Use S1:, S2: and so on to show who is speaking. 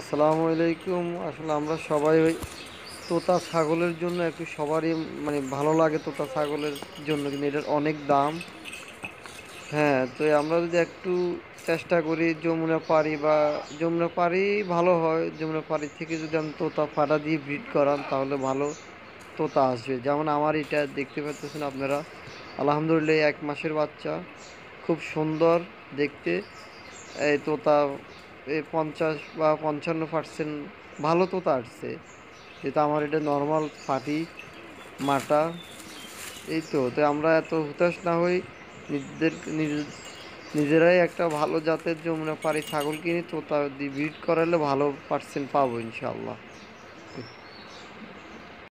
S1: আসসালামু
S2: আলাইকুম আসলে আমরা সবাই ওই তোতা ছাগলের জন্য একটু সবারই মানে ভালো লাগে তোতা ছাগলের জন্য কিন্তু এটার অনেক দাম হ্যাঁ তো আমরা যদি একটু চেষ্টা করি যমুনা পারি বা যমুনা পারি ভালো হয় যমুনা পাড়ি থেকে যদি আমি তোতা ফাটা দিয়ে ব্রিড করান তাহলে ভালো তোতা আসবে যেমন আমার এটা দেখতে পাচ্ছেন আপনারা আলহামদুলিল্লাহ এক মাসের বাচ্চা খুব সুন্দর দেখতে এই তোতা পঞ্চাশ বা পঞ্চান্ন পার্সেন্ট ভালো তো আসছে যেহেতু আমার এটা নর্মাল ফাটি মাটা এই তো তো আমরা এত হুতাশ না হই নিজেদের নিজেরাই একটা ভালো জাতের যমুনা পারি ছাগল কিনি তো তা ব্রিড করালে ভালো পার্সেন্ট পাবো ইনশাল্লাহ